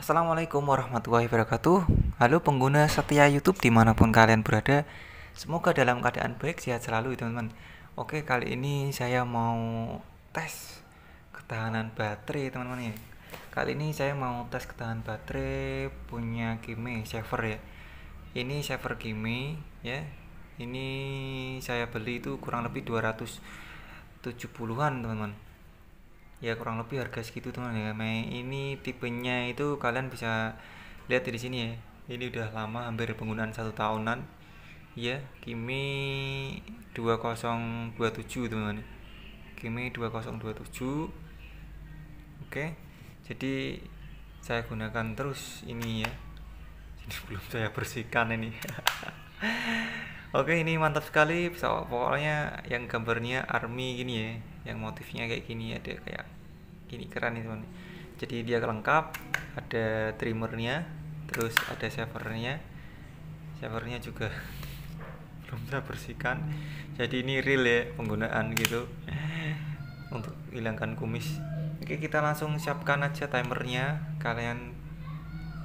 Assalamualaikum warahmatullahi wabarakatuh Halo pengguna setia Youtube dimanapun kalian berada Semoga dalam keadaan baik, sehat selalu teman-teman Oke kali ini saya mau tes ketahanan baterai teman-teman ya Kali ini saya mau tes ketahanan baterai punya Kimi server ya Ini server Kimi ya Ini saya beli itu kurang lebih 270an teman-teman ya kurang lebih harga segitu teman ya ini tipenya itu kalian bisa lihat di sini ya ini udah lama hampir penggunaan satu tahunan ya Kimi 2027 teman ya. Kimi 2027 oke jadi saya gunakan terus ini ya jadi belum saya bersihkan ini Oke, ini mantap sekali. pesawat pokoknya yang gambarnya army gini ya, yang motifnya kayak gini ada kayak gini keren nih teman. Jadi dia lengkap, ada trimmernya, terus ada shavernya, shavernya juga belum saya bersihkan. Jadi ini real ya penggunaan gitu untuk hilangkan kumis. Oke, kita langsung siapkan aja timernya. Kalian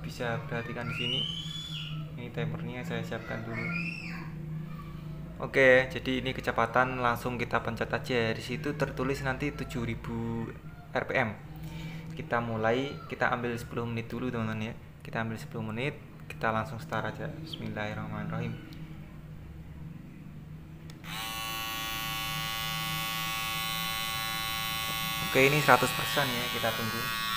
bisa perhatikan di sini. Ini timernya saya siapkan dulu. Oke, jadi ini kecepatan langsung kita pencet aja. Di situ tertulis nanti 7000 RPM. Kita mulai, kita ambil 10 menit dulu teman-teman ya. Kita ambil 10 menit, kita langsung start aja. Bismillahirrahmanirrahim. Oke, ini 100% ya, kita tunggu.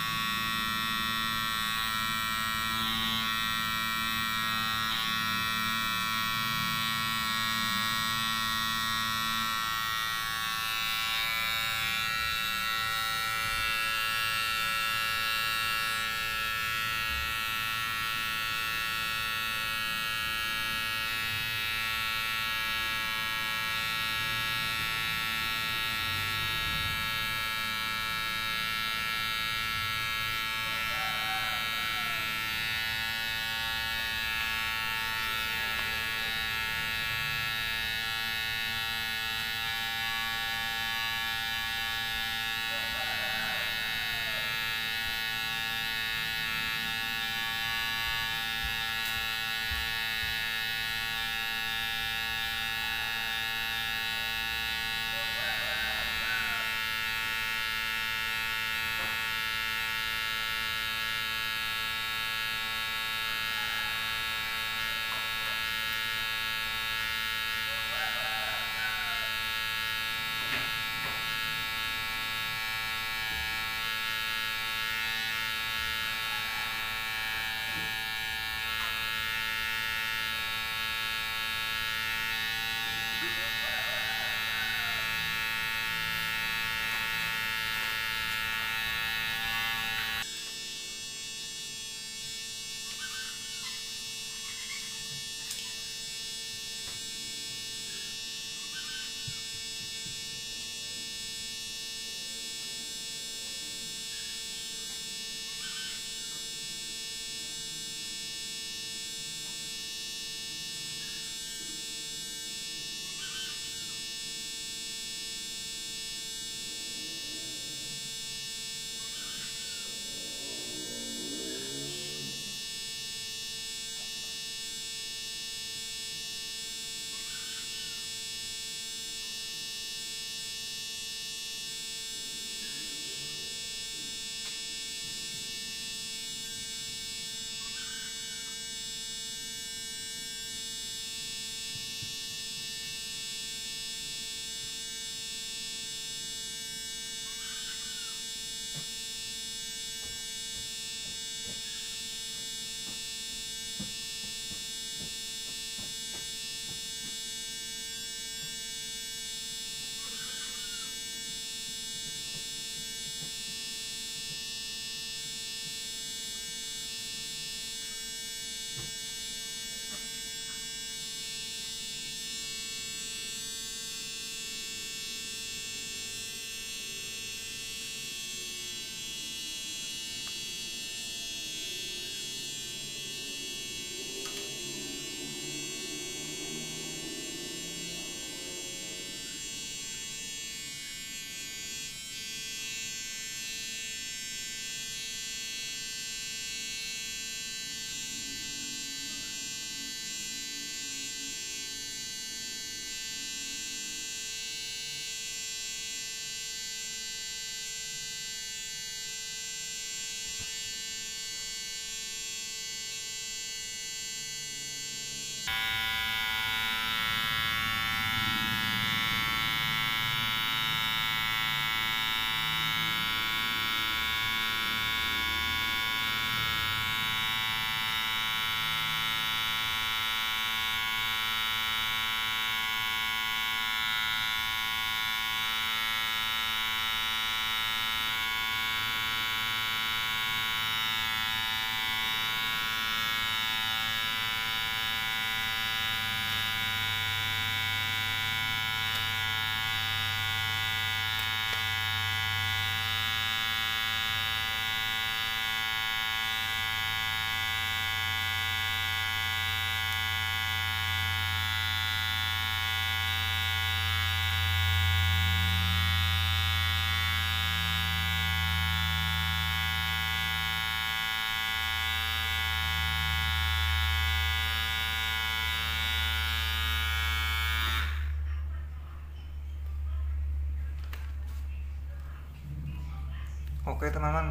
oke teman-teman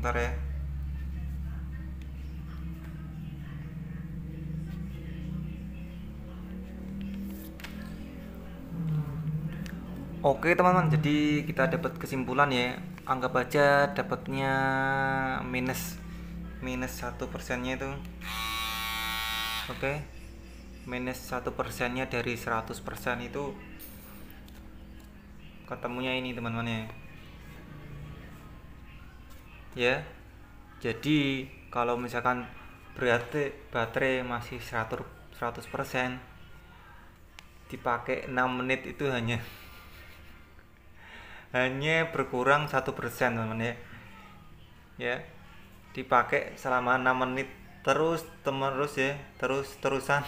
ntar ya Oke teman-teman, jadi kita dapat kesimpulan ya. Anggap aja dapatnya minus minus satu persennya itu. Oke, minus satu persennya dari 100 persen itu ketemunya ini teman-teman ya ya jadi kalau misalkan berarti baterai masih 100 100% dipakai 6 menit itu hanya hanya berkurang 1% persen teman ya ya dipakai selama 6 menit terus terus ya terus terusan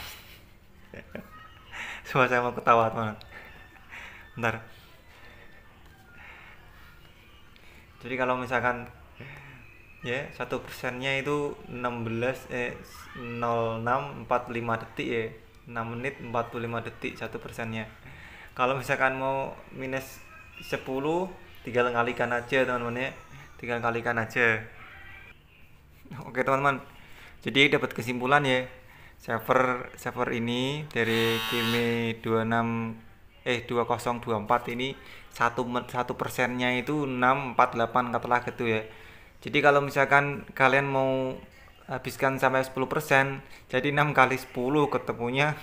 semua saya mau ketawa teman bentar jadi kalau misalkan ya satu persennya itu 16 eh nol enam empat lima detik ya enam menit empat lima detik satu persennya kalau misalkan mau minus sepuluh tinggal kalikan aja teman-teman ya tinggal kalikan aja oke teman-teman jadi dapat kesimpulan ya server server ini dari Kimi enam eh dua dua empat ini satu satu persennya itu enam empat 648 katalah gitu ya jadi kalau misalkan kalian mau habiskan sampai 10%, jadi 6 kali 10 ketemunya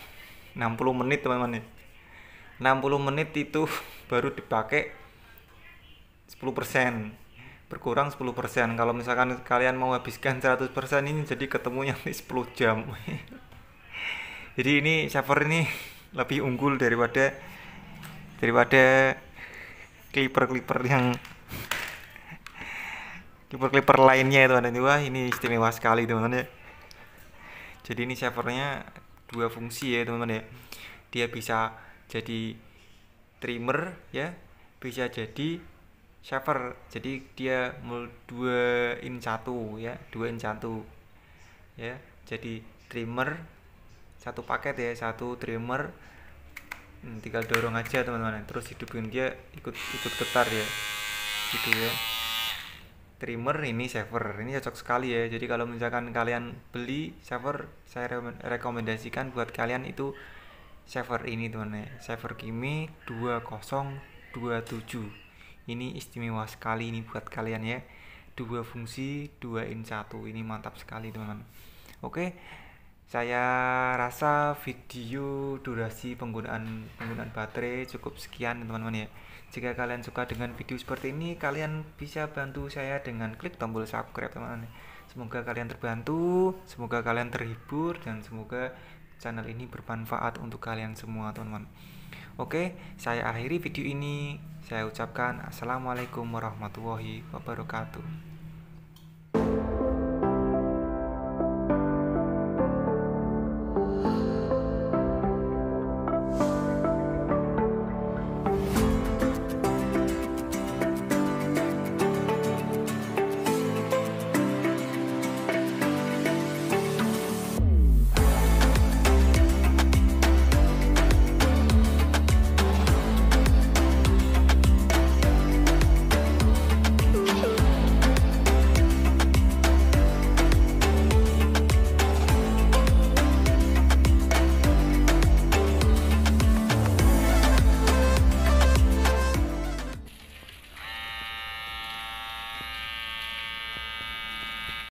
60 menit teman-teman. 60 menit itu baru dipakai 10%. Berkurang 10%. Kalau misalkan kalian mau habiskan 100% ini jadi ketemunya 10 jam. jadi ini server ini lebih unggul daripada daripada clipper-clipper yang clipper-clipper lainnya itu, teman-teman ini istimewa sekali teman-teman ya jadi ini servernya dua fungsi ya teman-teman ya dia bisa jadi trimmer ya bisa jadi shaver jadi dia mul dua in satu ya dua in satu ya jadi trimmer satu paket ya satu trimmer hmm, tinggal dorong aja teman-teman terus hidupin dia ikut ikut getar ya gitu ya trimmer ini shaver ini cocok sekali ya jadi kalau misalkan kalian beli shaver saya rekomendasikan buat kalian itu shaver ini teman ya shaver Kimi 2027 ini istimewa sekali ini buat kalian ya dua fungsi dua in satu ini mantap sekali teman-teman oke saya rasa video durasi penggunaan penggunaan baterai cukup sekian teman-teman ya jika kalian suka dengan video seperti ini kalian bisa bantu saya dengan klik tombol subscribe teman-teman ya. semoga kalian terbantu semoga kalian terhibur dan semoga channel ini bermanfaat untuk kalian semua teman-teman Oke, saya akhiri video ini. Saya ucapkan Assalamualaikum warahmatullahi wabarakatuh.